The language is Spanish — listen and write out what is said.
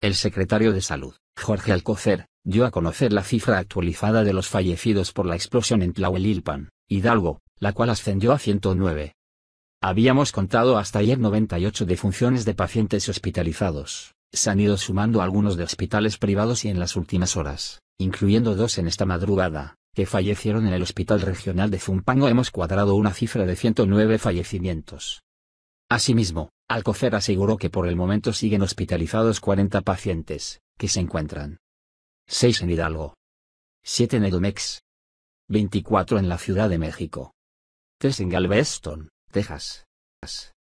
El secretario de Salud, Jorge Alcocer, dio a conocer la cifra actualizada de los fallecidos por la explosión en Tlahuelilpan, Hidalgo, la cual ascendió a 109. Habíamos contado hasta ayer 98 defunciones de pacientes hospitalizados, se han ido sumando algunos de hospitales privados y en las últimas horas, incluyendo dos en esta madrugada, que fallecieron en el Hospital Regional de Zumpango hemos cuadrado una cifra de 109 fallecimientos. Asimismo, Alcocer aseguró que por el momento siguen hospitalizados 40 pacientes, que se encuentran 6 en Hidalgo, 7 en Edomex, 24 en la Ciudad de México, 3 en Galveston, Texas,